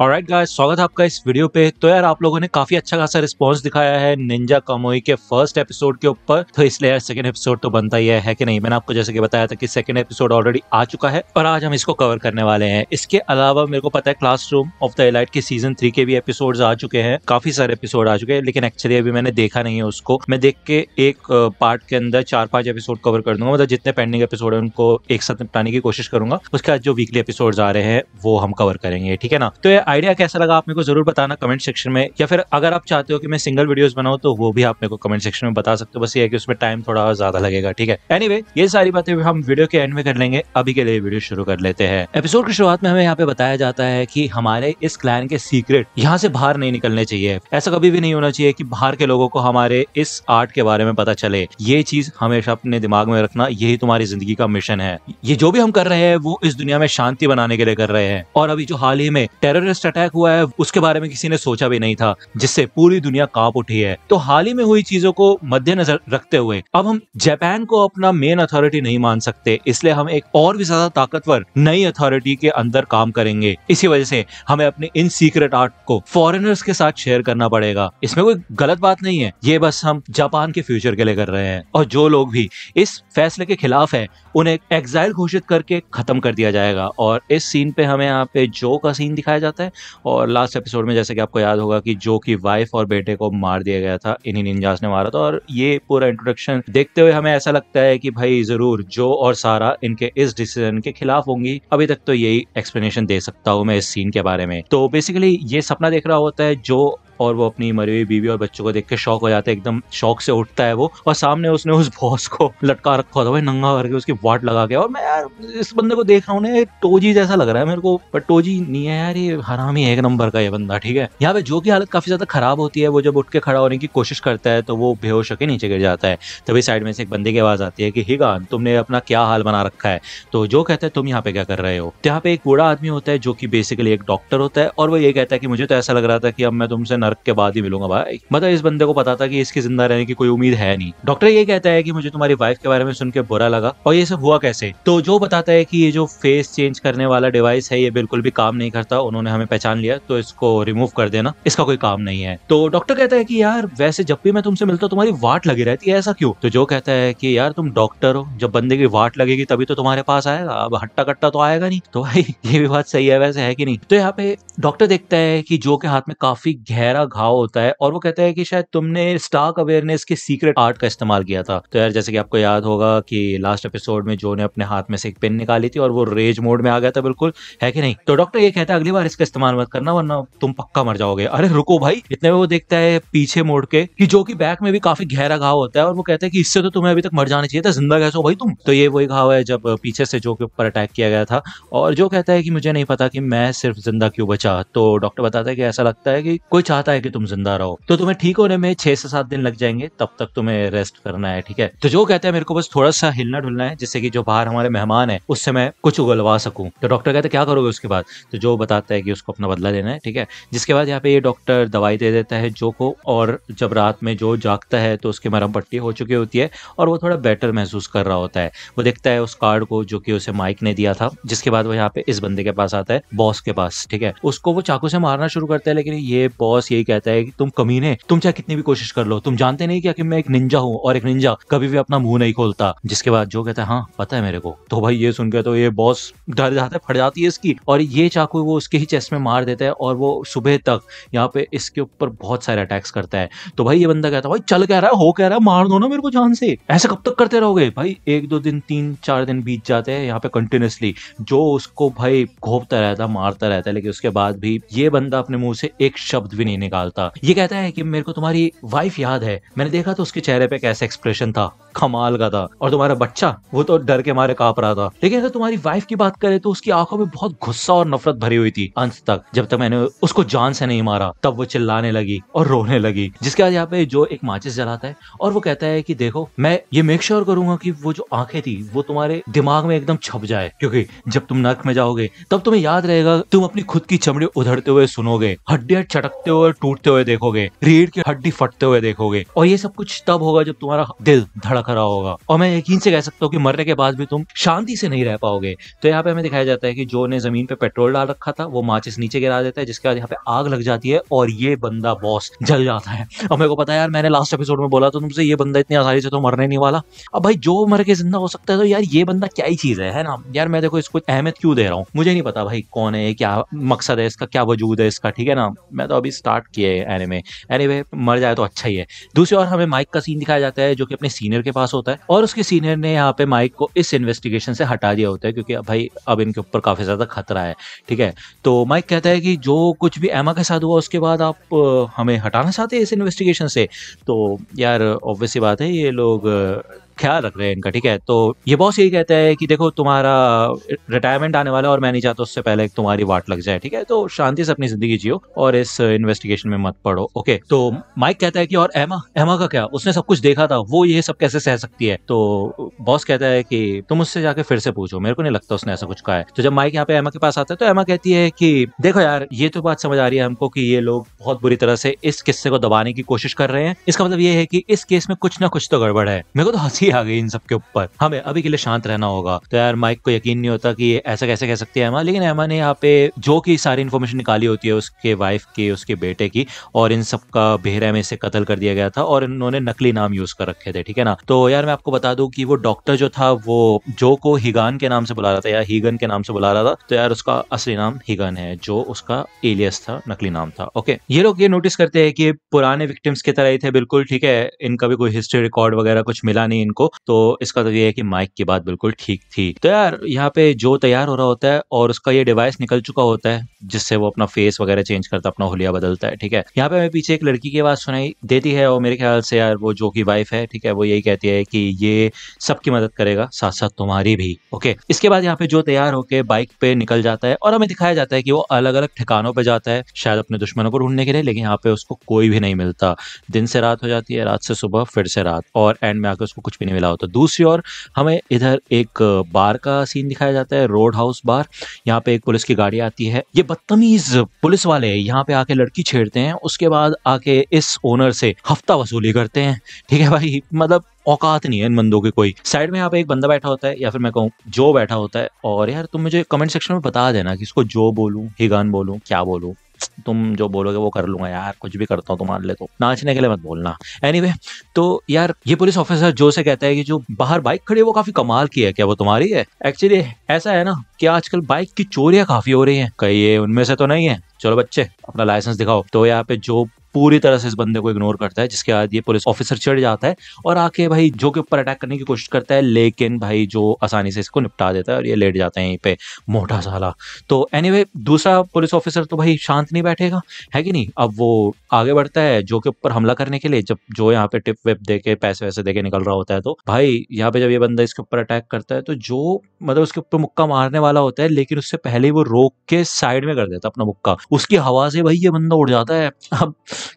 और गाइस स्वागत है आपका इस वीडियो पे तो यार आप लोगों ने काफी अच्छा खासा रिस्पांस दिखाया है निंजा कमोई के फर्स्ट एपिसोड के ऊपर तो इसलिए यार सेकंड एपिसोड तो बनता ही है, है कि नहीं मैंने आपको जैसे कि बताया था कि सेकंड एपिसोड ऑलरेडी आ चुका है और आज हम इसको कवर करने वाले हैं इसके अलावा मेरे को पता है क्लास ऑफ द एलाइट के सीजन थ्री के भी एपिसोड आ चुके हैं काफी सारे एपिसोड आ चुके हैं लेकिन एक्चुअली अभी मैंने देखा नहीं है उसको मैं देख के एक पार्ट के अंदर चार पांच एपिसोड कवर कर दूंगा मतलब जितने पेंडिंग एपिसोड है उनको एक साथ निपटाने की कोशिश करूंगा उसके बाद जो वीकली एपिसोड आ रहे हैं वो हम कवर करेंगे ठीक है ना तो आइडिया कैसा लगा आप मेरे को जरूर बताना कमेंट सेक्शन में या फिर अगर आप चाहते हो कि मैं सिंगल वीडियोस बनाऊं तो वो भी आप मेरे को कमेंट सेक्शन में बता सकते हो बस ये है कि उसमें टाइम थोड़ा ज्यादा लगेगा ठीक है एनी anyway, ये सारी बातें हम वीडियो के एंड में कर लेंगे अभी के लिए वीडियो शुरू कर लेते हैं एपिसोड की शुरुआत में हमें यहाँ पे बताया जाता है की हमारे इस क्लैन के सीक्रेट यहाँ से बाहर नहीं निकलने चाहिए ऐसा कभी भी नहीं होना चाहिए की बाहर के लोगों को हमारे इस आर्ट के बारे में पता चले ये चीज हमेशा अपने दिमाग में रखना यही तुम्हारी जिंदगी का मिशन है ये जो भी हम कर रहे हैं वो इस दुनिया में शांति बनाने के लिए कर रहे हैं और अभी जो हाल ही में टेरर टेररिस्ट अटैक हुआ है उसके बारे में किसी ने सोचा भी नहीं था जिससे पूरी दुनिया कांप उठी है तो हाल ही में हुई चीजों को मद्देनजर रखते हुए अब हम जापान को अपना मेन अथॉरिटी नहीं मान सकते इसलिए हम एक और भी ज्यादा ताकतवर नई अथॉरिटी के अंदर काम करेंगे इसी वजह से हमें अपने इन सीक्रेट आर्ट को फॉरेनर्स के साथ शेयर करना पड़ेगा इसमें कोई गलत बात नहीं है ये बस हम जापान के फ्यूचर के लिए कर रहे हैं और जो लोग भी इस फैसले के खिलाफ है उन्हें एग्जाइल घोषित करके खत्म कर दिया जाएगा और इस सीन पे हमें यहाँ पे जो का सीन दिखाया जाता है है और लास्ट एपिसोड में जैसे कि आपको याद होगा कि जो कि वाइफ और बेटे को मार दिया गया था इन्हीं निंजास ने मारा था और ये पूरा इंट्रोडक्शन देखते हुए हमें ऐसा लगता है कि भाई जरूर जो और सारा इनके इस डिसीजन के खिलाफ होंगी अभी तक तो यही एक्सप्लेनेशन दे सकता हूँ मैं इस सीन के बारे में तो बेसिकली ये सपना देख रहा होता है जो और वो अपनी मरी हुई बीवी और बच्चों को देख के शौक हो जाता है एकदम शौक से उठता है वो और सामने उसने उस बॉस को लटका रखा था भाई नंगा करके उसकी वाट लगा के और मैं यार इस बंदे को देख रहा हूँ ना टोजी जैसा लग रहा है मेरे को पर टोजी नहीं है यार ये हरामी एक नंबर का ये बंदा ठीक है यहाँ पे जो की हालत काफी ज्यादा खराब होती है वो जब उठ के खड़ा होने की कोशिश करता है तो वो बेहोश होकर नीचे गिर जाता है तभी साइड में से एक बंदे की आवाज आती है कि हिगान तुमने अपना क्या हाल बना रखा है तो जो कहता है तुम यहाँ पे क्या कर रहे हो तो यहाँ पे एक बूढ़ा आदमी होता है जो कि बेसिकली एक डॉक्टर होता है और वो ये कहता है कि मुझे तो ऐसा लग रहा था कि अब मैं तुमसे नर्क के बाद ही मिलूंगा भाई मतलब इस बंदे को पता था कि इसकी जिंदा रहने की कोई उम्मीद है नहीं डॉक्टर ये कहता है कि मुझे तुम्हारी वाइफ के बारे में सुनकर बुरा लगा और ये सब हुआ कैसे तो जो बताता है कि ये जो फेस चेंज करने वाला डिवाइस है ये बिल्कुल भी काम नहीं करता उन्होंने हमें पहचान लिया तो इसको रिमूव कर देना इसका कोई काम नहीं है तो डॉक्टर कहता है कि यार वैसे जब भी मैं तुमसे मिलता हूँ तुम्हारी वाट लगी रहती है ऐसा क्यों तो जो कहता है कि यार तुम डॉक्टर हो जब बंदे की वाट लगेगी तभी तो तुम्हारे पास आएगा अब हट्टा कट्टा तो आएगा नहीं तो भाई ये भी बात सही है वैसे है कि नहीं तो यहाँ पे डॉक्टर देखता है कि जो के हाथ में काफी गहरा गहरा घाव होता है और वो कहता है कि शायद तुमने स्टार्क अवेयरनेस के सीक्रेट आर्ट का इस्तेमाल किया था तो यार जैसे कि आपको याद होगा कि लास्ट एपिसोड में जो ने अपने हाथ में से एक पेन निकाली थी और वो रेज मोड में आ गया था बिल्कुल है कि नहीं तो डॉक्टर ये कहता है अगली बार इसका इस्तेमाल मत करना वरना तुम पक्का मर जाओगे अरे रुको भाई इतने में वो देखता है पीछे मोड़ के कि जो कि बैक में भी काफी गहरा घाव होता है और वो कहता है कि इससे तो तुम्हें अभी तक मर जाना चाहिए था जिंदा कैसे हो भाई तुम तो ये वही घाव है जब पीछे से जो के ऊपर अटैक किया गया था और जो कहता है कि मुझे नहीं पता कि मैं सिर्फ जिंदा क्यों बचा तो डॉक्टर बताता है कि ऐसा लगता है कि कोई चाहता चाहता है कि तुम जिंदा रहो तो तुम्हें ठीक होने में छह से सात दिन लग जाएंगे तब तक तुम्हें रेस्ट करना है ठीक है तो जो कहते हैं मेरे को बस थोड़ा सा हिलना ढुलना है जिससे कि जो बाहर हमारे मेहमान है उससे मैं कुछ उगलवा सकूं तो डॉक्टर कहते हैं क्या करोगे उसके बाद तो जो बताता है कि उसको अपना बदला लेना है ठीक है जिसके बाद यहाँ पे ये डॉक्टर दवाई दे देता है जो को और जब रात में जो जागता है तो उसकी मरम पट्टी हो चुकी होती है और वो थोड़ा बेटर महसूस कर रहा होता है वो देखता है उस कार्ड को जो कि उसे माइक ने दिया था जिसके बाद वो यहाँ पे इस बंदे के पास आता है बॉस के पास ठीक है उसको वो चाकू से मारना शुरू करता है लेकिन ये बॉस ये यही कहता है कि तुम कमीने तुम चाहे कितनी भी कोशिश कर लो तुम जानते नहीं क्या कि मैं एक निंजा हूँ और एक निंजा कभी भी अपना मुंह नहीं खोलता जिसके बाद जो कहता है हाँ पता है मेरे को तो भाई ये सुनकर तो ये बॉस डर जाता है फट जाती है इसकी और ये चाकू वो उसके ही चेस्ट में मार देता है और वो सुबह तक यहाँ पे इसके ऊपर बहुत सारे अटैक्स करता है तो भाई ये बंदा कहता है भाई चल कह रहा है हो कह रहा है मार दो ना मेरे को जान से ऐसे कब तक करते रहोगे भाई एक दो दिन तीन चार दिन बीत जाते हैं यहाँ पे कंटिन्यूसली जो उसको भाई घोपता रहता मारता रहता है लेकिन उसके बाद भी ये बंदा अपने मुंह से एक शब्द भी नहीं निकालता ये कहता है कि मेरे को तुम्हारी वाइफ याद है मैंने देखा तो उसके चेहरे पे कैसा एक्सप्रेशन था कमाल का था और तुम्हारा बच्चा वो तो डर के मारे कांप रहा था लेकिन अगर तुम्हारी वाइफ की बात करें तो उसकी आंखों में बहुत गुस्सा और नफरत भरी हुई थी अंत तक जब तक मैंने उसको जान से नहीं मारा तब वो चिल्लाने लगी और रोने लगी जिसके बाद यहाँ पे जो एक माचिस जलाता है और वो कहता है की देखो मैं ये मेक श्योर करूंगा की वो जो आंखें थी वो तुम्हारे दिमाग में एकदम छप जाए क्योंकि जब तुम नर्क में जाओगे तब तुम्हें याद रहेगा तुम अपनी खुद की चमड़ी उधड़ते हुए सुनोगे हड्डियां चटकते हुए टूटते हुए देखोगे रीढ़ की हड्डी फटते हुए देखोगे और ये सब कुछ तब होगा जब तुम्हारा दिल धड़क रहा होगा और मैं यकीन से कह सकता हूँ कि मरने के बाद भी तुम शांति से नहीं रह पाओगे तो यहाँ पे हमें दिखाया जाता है कि जो ने जमीन पे पेट्रोल डाल रखा था वो माचिस नीचे गिरा देता है जिसके बाद यहाँ पे आग लग जाती है और ये बंदा बॉस जल जाता है और मेरे को पता है यार मैंने लास्ट एपिसोड में बोला तो तुमसे ये बंदा इतनी आसानी से तो मरने नहीं वाला अब भाई जो मर के जिंदा हो सकता है तो यार ये बंदा क्या ही चीज है, है ना यार मैं देखो इसको अहमियत क्यों दे रहा हूँ मुझे नहीं पता भाई कौन है क्या मकसद है इसका क्या वजूद है इसका ठीक है ना मैं तो अभी स्टार्ट स्टार्ट एने में एने वे मर जाए तो अच्छा ही है दूसरी ओर हमें माइक का सीन दिखाया जाता है जो कि अपने सीनियर के पास होता है और उसके सीनियर ने यहाँ पे माइक को इस इन्वेस्टिगेशन से हटा दिया होता है क्योंकि भाई अब इनके ऊपर काफी ज्यादा खतरा है ठीक है तो माइक कहता है कि जो कुछ भी एमा के साथ हुआ उसके बाद आप हमें हटाना चाहते हैं इस इन्वेस्टिगेशन से तो यार ऑब्वियसली बात है ये लोग ख्याल रख रहे हैं इनका ठीक है तो ये बॉस यही कहता है कि देखो तुम्हारा रिटायरमेंट आने वाला है और मैं नहीं चाहता उससे पहले तुम्हारी वाट लग जाए ठीक है तो शांति से अपनी जिंदगी जियो और इस इन्वेस्टिगेशन में मत पड़ो ओके तो माइक कहता है कि और एमा एमा का क्या उसने सब कुछ देखा था वो ये सब कैसे सह सकती है तो बॉस कहता है कि तुम उससे जाके फिर से पूछो मेरे को नहीं लगता उसने ऐसा कुछ कहा है तो जब माइक यहाँ पे एमा के पास आता है तो एमा कहती है कि देखो यार ये तो बात समझ आ रही है हमको कि ये लोग बहुत बुरी तरह से इस किस्से को दबाने की कोशिश कर रहे हैं इसका मतलब ये है कि इस केस में कुछ ना कुछ तो गड़बड़ है मेरे को तो हंसी ही आ गई इन सबके ऊपर हमें अभी के लिए शांत रहना होगा तो यार माइक को यकीन नहीं होता की ऐसा कैसे कह सकती है एमा लेकिन एमा ने यहाँ पे जो की सारी इन्फॉर्मेशन निकाली होती है उसके वाइफ की उसके बेटे की और इन सबका बेहरा में इसे कत्ल कर दिया गया था और इन्होंने नकली नाम यूज कर रखे थे ठीक है ना तो यार मैं आपको बता दूं कि वो डॉक्टर जो था वो जो को हिगान के नाम से बुला रहा था या हीगन के नाम से बुला रहा था तो यार उसका असली नाम हिगन है जो उसका एलियस था नकली नाम था ओके ये लोग ये नोटिस करते हैं कि पुराने विक्टिम्स की तरह ही थे बिल्कुल ठीक है इनका भी कोई हिस्ट्री रिकॉर्ड वगैरह कुछ मिला नहीं को तो इसका तो ये है कि माइक की बात बिल्कुल ठीक थी तो यार यहाँ पे जो तैयार हो रहा होता है और उसका ये डिवाइस निकल चुका होता है जिससे वो अपना फेस वगैरह चेंज करता अपना होलिया बदलता है ठीक है यहाँ पे हमें पीछे एक लड़की की आवाज सुनाई देती है और मेरे ख्याल से यार वो जो की वाइफ है ठीक है वो यही कहती है कि ये सबकी मदद करेगा साथ साथ तुम्हारी भी ओके इसके बाद यहाँ पे जो तैयार होकर बाइक पे निकल जाता है और हमें दिखाया जाता है कि वो अलग अलग ठिकानों पर जाता है शायद अपने दुश्मनों को ढूंढने के लिए लेकिन यहाँ पे उसको कोई भी नहीं मिलता दिन से रात हो जाती है रात से सुबह फिर से रात और एंड में आकर उसको कुछ पीने मिला होता दूसरी ओर हमें इधर एक बार का सीन दिखाया जाता है रोड हाउस बार यहाँ पे एक पुलिस की गाड़ी आती है ये बदतमीज पुलिस वाले यहाँ पे आके लड़की छेड़ते हैं उसके बाद आके इस ओनर से हफ्ता वसूली करते हैं ठीक है भाई मतलब औकात नहीं है इन बंदों की कोई साइड में यहाँ पे एक बंदा बैठा होता है या फिर मैं कहूँ जो बैठा होता है और यार तुम मुझे कमेंट सेक्शन में बता देना कि इसको जो बोलूँ हिगान बोलूँ क्या बोलूँ तुम जो बोलोगे वो कर लूंगा यार कुछ भी करता हूँ तुम ले तो नाचने के लिए मत बोलना एनी anyway, तो यार ये पुलिस ऑफिसर जो से कहता है कि जो बाहर बाइक खड़ी है वो काफी कमाल की है क्या वो तुम्हारी है एक्चुअली ऐसा है ना कि आजकल बाइक की चोरियां काफी हो रही हैं कई ये उनमें से तो नहीं है चलो बच्चे अपना लाइसेंस दिखाओ तो यहाँ पे जो पूरी तरह से इस बंदे को इग्नोर करता है जिसके बाद ये पुलिस ऑफिसर चढ़ जाता है और आके भाई जो के ऊपर अटैक करने की कोशिश करता है लेकिन भाई जो आसानी से इसको निपटा देता है और ये लेट जाते हैं यहीं पे मोटा साला तो एनीवे anyway, दूसरा पुलिस ऑफिसर तो भाई शांत नहीं बैठेगा है कि नहीं अब वो आगे बढ़ता है जो के ऊपर हमला करने के लिए जब जो यहाँ पे टिप विप दे के पैसे वैसे दे के निकल रहा होता है तो भाई यहाँ पे जब ये बंदा इसके ऊपर अटैक करता है तो जो मतलब उसके ऊपर मुक्का मारने वाला होता है लेकिन उससे पहले वो रोक के साइड में कर देता अपना मुक्का उसकी हवा से भाई ये बंदा उड़ जाता है अब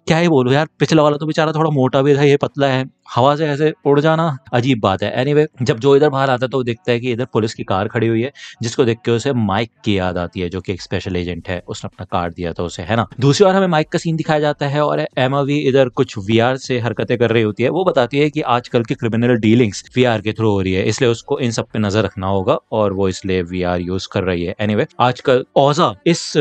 क्या ही बोलो यार पिछला वाला तो बेचारा थोड़ा मोटा भी था ये पतला है हवा से ऐसे उड़ जाना अजीब बात है एनीवे anyway, जब जो इधर बाहर आता है तो देखता है कि इधर पुलिस की कार खड़ी हुई है जिसको देख के उसे माइक की याद आती है जो कि एक स्पेशल एजेंट है उसने अपना कार्ड दिया था उसे है ना दूसरी बार हमें माइक का सीन दिखाया जाता है और एम भी इधर कुछ वी से हरकतें कर रही होती है वो बताती है कि आजकल की क्रिमिनल डीलिंग्स वी के थ्रू हो रही है इसलिए उसको इन सब पे नजर रखना होगा और वो इसलिए वी यूज कर रही है एनी anyway, आजकल ओजा इस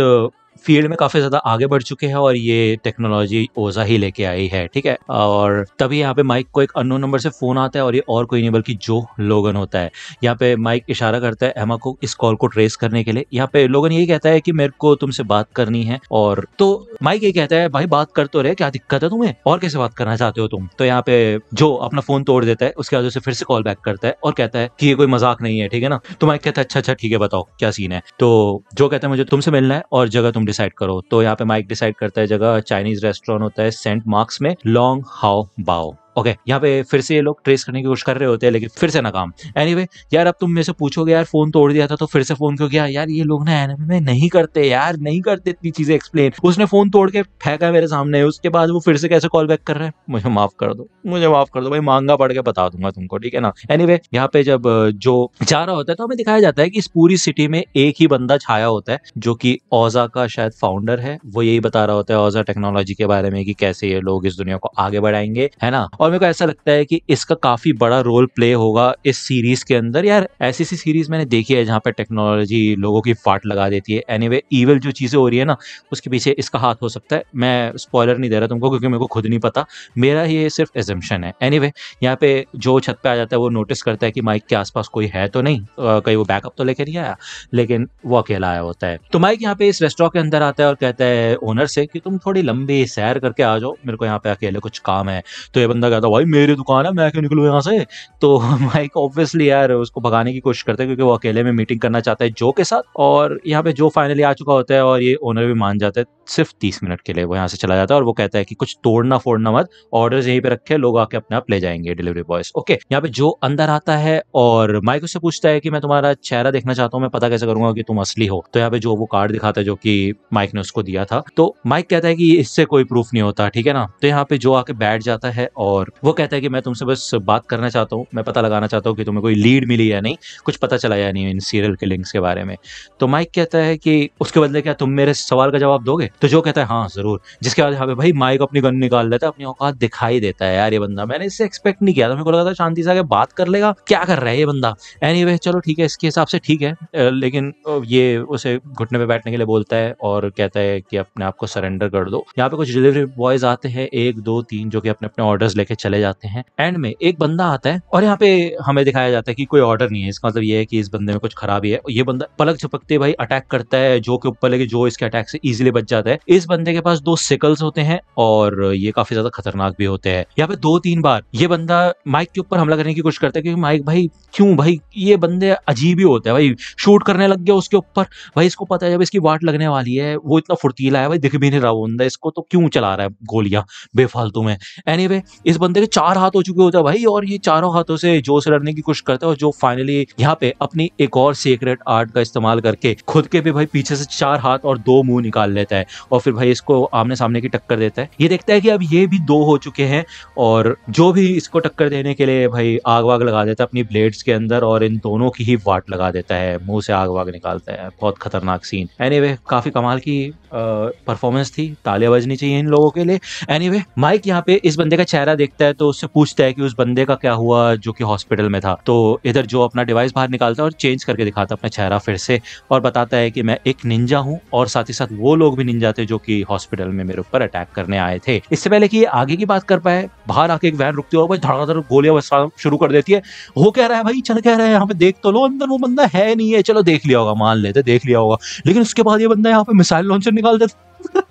फील्ड में काफ़ी ज़्यादा आगे बढ़ चुके हैं और ये टेक्नोलॉजी ओजा ही लेके आई है ठीक है और तभी यहाँ पे माइक को एक अनो नंबर से फ़ोन आता है और ये और कोई नहीं बल्कि जो लोगन होता है यहाँ पे माइक इशारा करता है एमा को इस कॉल को ट्रेस करने के लिए यहाँ पे लोगन ये कहता है कि मेरे को तुमसे बात करनी है और तो माइक ये कहता है भाई बात कर तो रहे क्या दिक्कत है तुम्हें और कैसे बात करना चाहते हो तुम तो यहाँ पे जो अपना फ़ोन तोड़ देता है उसके बाद उसे फिर से कॉल बैक करता है और कहता है कि ये कोई मजाक नहीं है ठीक है ना तो माइक कहता है अच्छा अच्छा ठीक है बताओ क्या सीन है तो जो कहता है मुझे तुमसे मिलना है और जगह तुम डिसाइड करो तो यहाँ पे माइक डिसाइड करता है जगह चाइनीज रेस्टोरेंट होता है सेंट मार्क्स में लॉन्ग हाउ बाओ ओके okay, यहाँ पे फिर से ये लोग ट्रेस करने की कोशिश कर रहे होते हैं लेकिन फिर से नाकाम एनी anyway, यार अब तुम मेरे से पूछोगे यार फोन तोड़ दिया था तो फिर से फोन क्यों किया यार ये लोग ना एनिमे में नहीं करते यार नहीं करते इतनी चीजें एक्सप्लेन उसने फोन तोड़ के फेंका मेरे सामने उसके बाद वो फिर से कैसे कॉल बैक कर रहे हैं मुझे माफ कर दो मुझे माफ कर दो भाई मांगा पड़ के बता दूंगा तुमको ठीक है ना एनी anyway, यहाँ पे जब जो जा रहा होता है तो हमें दिखाया जाता है कि इस पूरी सिटी में एक ही बंदा छाया होता है जो की ओजा का शायद फाउंडर है वो यही बता रहा होता है ओजा टेक्नोलॉजी के बारे में कि कैसे ये लोग इस दुनिया को आगे बढ़ाएंगे है ना और और मेरे को ऐसा लगता है कि इसका काफ़ी बड़ा रोल प्ले होगा इस सीरीज़ के अंदर यार ऐसी सी सीरीज़ मैंने देखी है जहाँ पे टेक्नोलॉजी लोगों की फाट लगा देती है एनी anyway, ईवल जो चीज़ें हो रही है ना उसके पीछे इसका हाथ हो सकता है मैं स्पॉयलर नहीं दे रहा तुमको क्योंकि मेरे को खुद नहीं पता मेरा ये सिर्फ एजम्पन है एनी वे यहाँ पे जो छत पर आ जाता है वो नोटिस करता है कि माइक के आसपास कोई है तो नहीं कहीं वो बैकअप तो लेके नहीं आया लेकिन वो अकेला आया होता है तो माइक यहाँ पे इस रेस्टोरेंट के अंदर आता है और कहता है ओनर से कि तुम थोड़ी लंबी सैर करके आ जाओ मेरे को यहाँ पे अकेले कुछ काम है तो ये बंदा बंदा कहता भाई मेरी दुकान है मैं क्यों निकलू यहाँ से तो माइक ऑब्वियसली यार उसको भगाने की कोशिश करते हैं क्योंकि वो अकेले में मीटिंग करना चाहता है जो के साथ और यहाँ पे जो फाइनली आ चुका होता है और ये ओनर भी मान जाता है सिर्फ तीस मिनट के लिए वो यहाँ से चला जाता है और वो कहता है कि कुछ तोड़ना फोड़ना मत ऑर्डर यहीं पे रखे लोग आके अपने आप ले जाएंगे डिलीवरी बॉयज ओके यहाँ पे जो अंदर आता है और माइक उससे पूछता है कि मैं तुम्हारा चेहरा देखना चाहता हूँ मैं पता कैसे करूंगा कि तुम असली हो तो यहाँ पे जो वो कार्ड दिखाता है जो कि माइक ने उसको दिया था तो माइक कहता है कि इससे कोई प्रूफ नहीं होता ठीक है ना तो यहाँ पे जो आके बैठ जाता है और वो कहता है कि मैं तुमसे बस बात करना चाहता हूँ मैं पता लगाना चाहता हूँ कि तुम्हें कोई लीड मिली या नहीं कुछ पता चला या नहीं इन सीरियल किलिंग्स के बारे में तो माइक कहता है कि उसके बदले क्या तुम मेरे सवाल का जवाब दोगे तो जो कहता है हाँ जरूर जिसके बाद हाँ भाई माइक अपनी गन निकाल लेता है अपनी औकात दिखाई देता है यार ये बंदा मैंने इससे एक्सपेक्ट नहीं किया था मेरे को लगा था शांति से आगे बात कर लेगा क्या कर रहा है ये बंदा एनी anyway, चलो ठीक है इसके हिसाब से ठीक है लेकिन ये उसे घुटने पर बैठने के लिए बोलता है और कहता है कि अपने आप को सरेंडर कर दो यहाँ पे कुछ डिलीवरी बॉयज आते हैं एक दो तीन जो कि अपने अपने ऑर्डर लेके चले जाते हैं एंड में एक बंदा आता है और यहाँ पे हमें दिखाया जाता है कि कोई ऑर्डर नहीं है इसका मतलब ये है कि इस बंदे में कुछ खराबी है ये बंदा पलक झपकते भाई अटैक करता है जो के ऊपर लेके जो इसके अटैक से इजिली बच जाता है है इस बंदे के पास दो सिकल्स होते हैं और ये काफी ज्यादा खतरनाक भी होते हैं यहाँ पे दो तीन बार ये बंदा माइक के ऊपर हमला करने की कोशिश करता है क्योंकि माइक भाई क्यों भाई ये बंदे अजीब ही होते हैं भाई शूट करने लग गया उसके ऊपर भाई इसको पता है जब इसकी वाट लगने वाली है वो इतना फुर्तीला है भाई दिख भी नहीं रहा वो बंदा इसको तो क्यों चला रहा है गोलियां बेफालतू में एनी इस बंदे के चार हाथ हो चुके होते हैं भाई और ये चारों हाथों से जोर से लड़ने की कोशिश करता है और जो फाइनली यहाँ पे अपनी एक और सीक्रेट आर्ट का इस्तेमाल करके खुद के भी भाई पीछे से चार हाथ और दो मुंह निकाल लेता है और फिर भाई इसको आमने सामने की टक्कर देता है ये देखता है कि अब ये भी दो हो चुके हैं और जो भी इसको टक्कर देने के लिए भाई आग वाग लगा देता है अपनी ब्लेड्स के अंदर और इन दोनों की ही वाट लगा देता है मुंह से आग वाग निकालता है बहुत खतरनाक सीन एनी anyway, काफी कमाल की परफॉर्मेंस थी तालियां बजनी चाहिए इन लोगों के लिए एनी माइक यहाँ पे इस बंदे का चेहरा देखता है तो उससे पूछता है कि उस बंदे का क्या हुआ जो कि हॉस्पिटल में था तो इधर जो अपना डिवाइस बाहर निकालता है और चेंज करके दिखाता है अपना चेहरा फिर से और बताता है कि मैं एक निंजा हूँ और साथ ही साथ वो लोग भी निंजा जाते जो कि हॉस्पिटल में मेरे ऊपर अटैक करने आए थे इससे पहले कि ये आगे की बात कर पाए बाहर आके एक वैन रुकती है और धड़ाधड़ गोलियां बसा शुरू कर देती है वो कह रहा है भाई चल कह रहे हैं यहाँ पे देख तो लो अंदर वो बंदा है नहीं है चलो देख लिया होगा मान लेते देख लिया होगा लेकिन उसके बाद ये बंदा यहाँ पे मिसाइल लॉन्चर निकाल देता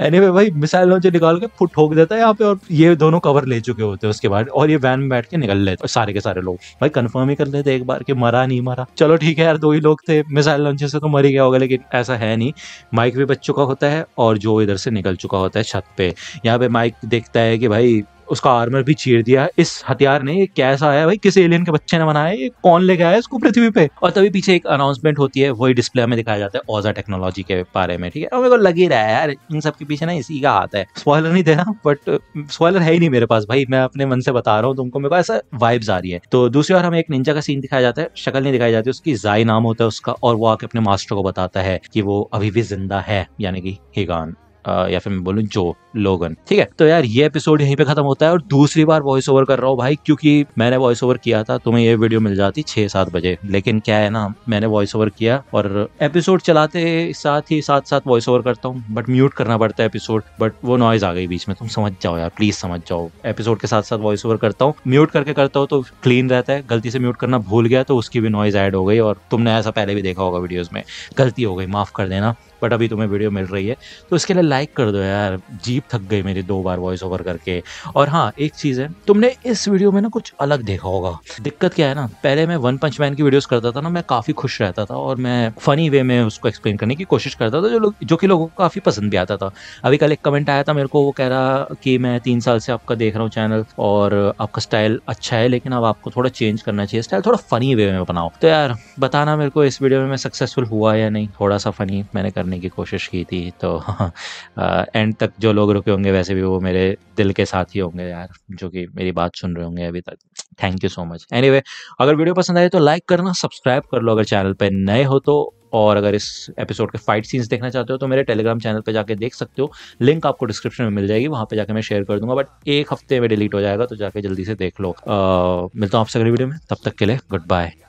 एनी वे भाई मिसाइल लॉन्चर निकाल के फुट ठोक देता है यहाँ पे और ये दोनों कवर ले चुके होते हैं उसके बाद और ये वैन में बैठ के निकल लेते सारे के सारे लोग भाई कंफर्म ही कर लेते एक बार कि मरा नहीं मरा चलो ठीक है यार दो ही लोग थे मिसाइल लॉन्चर से तो मर ही गया होगा लेकिन ऐसा है नहीं माइक भी बच चुका होता है और जो इधर से निकल चुका होता है छत पे यहाँ पे माइक देखता है कि भाई उसका आर्मर भी चीर दिया इस हथियार ने ये कैसा आया भाई किस एलियन के बच्चे ने बनाया ये कौन लेके आया इसको पृथ्वी पे और तभी पीछे एक अनाउंसमेंट होती है वही डिस्प्ले में दिखाया जाता है ओजा टेक्नोलॉजी के बारे में ठीक है और मेरे को लग ही रहा है यार इन सब के पीछे ना इसी का हाथ है स्पॉयलर नहीं देना बट स्पॉयलर uh, है ही नहीं मेरे पास भाई मैं अपने मन से बता रहा हूँ तुमको मेरे को ऐसा वाइब्स आ रही है तो दूसरी ओर हमें एक निंजा का सीन दिखाया जाता है शक्ल नहीं दिखाई जाती उसकी जाय नाम होता है उसका और वो आके अपने मास्टर को बताता है कि वो अभी भी जिंदा है यानी कि हिगान या फिर मैं बोलूँ जो लोगन ठीक है तो यार ये एपिसोड यहीं पे खत्म होता है और दूसरी बार वॉइस ओवर कर रहा हूँ भाई क्योंकि मैंने वॉइस ओवर किया था तुम्हें तो ये वीडियो मिल जाती छः सात बजे लेकिन क्या है ना मैंने वॉइस ओवर किया और एपिसोड चलाते साथ ही साथ साथ वॉइस ओवर करता हूँ बट म्यूट करना पड़ता है एपिसोड बट वो नॉइज आ गई बीच में तुम समझ जाओ यार प्लीज समझ जाओ एपिसोड के साथ साथ वॉइस ओवर करता हूँ म्यूट करके करता हूँ तो क्लीन रहता है गलती से म्यूट करना भूल गया तो उसकी भी नॉइज ऐड हो गई और तुमने ऐसा पहले भी देखा होगा वीडियोज में गलती हो गई माफ कर देना बट अभी तुम्हें वीडियो मिल रही है तो इसके लिए लाइक कर दो यार जीप थक गई मेरी दो बार वॉइस ओवर करके और हाँ एक चीज़ है तुमने इस वीडियो में ना कुछ अलग देखा होगा दिक्कत क्या है ना पहले मैं वन पंच मैन की वीडियोस करता था ना मैं काफ़ी खुश रहता था और मैं फ़नी वे में उसको एक्सप्लेन करने की कोशिश करता था जो लोग जो कि लोगों को काफ़ी पसंद भी आता था अभी कल एक कमेंट आया था मेरे को वो कह रहा कि मैं तीन साल से आपका देख रहा हूँ चैनल और आपका स्टाइल अच्छा है लेकिन अब आपको थोड़ा चेंज करना चाहिए स्टाइल थोड़ा फ़नी वे में बनाओ तो यार बताना मेरे को इस वीडियो में मैं सक्सेसफुल हुआ या नहीं थोड़ा सा फ़नी मैंने कर करने की कोशिश की थी तो एंड तक जो लोग रुके होंगे वैसे भी वो मेरे दिल के साथ ही होंगे यार जो कि मेरी बात सुन रहे होंगे अभी तक thank you so much any अगर वीडियो पसंद आए तो लाइक करना सब्सक्राइब कर लो अगर चैनल पर नए हो तो और अगर इस एपिसोड के फाइट सीन्स देखना चाहते हो तो मेरे टेलीग्राम चैनल पर जाके देख सकते हो लिंक आपको डिस्क्रिप्शन में मिल जाएगी वहां पे जाके मैं शेयर कर दूंगा बट एक हफ्ते में डिलीट हो जाएगा तो जाके जल्दी से देख लो आ, मिलता हूँ आपसे अगले वीडियो में तब तक के लिए गुड बाय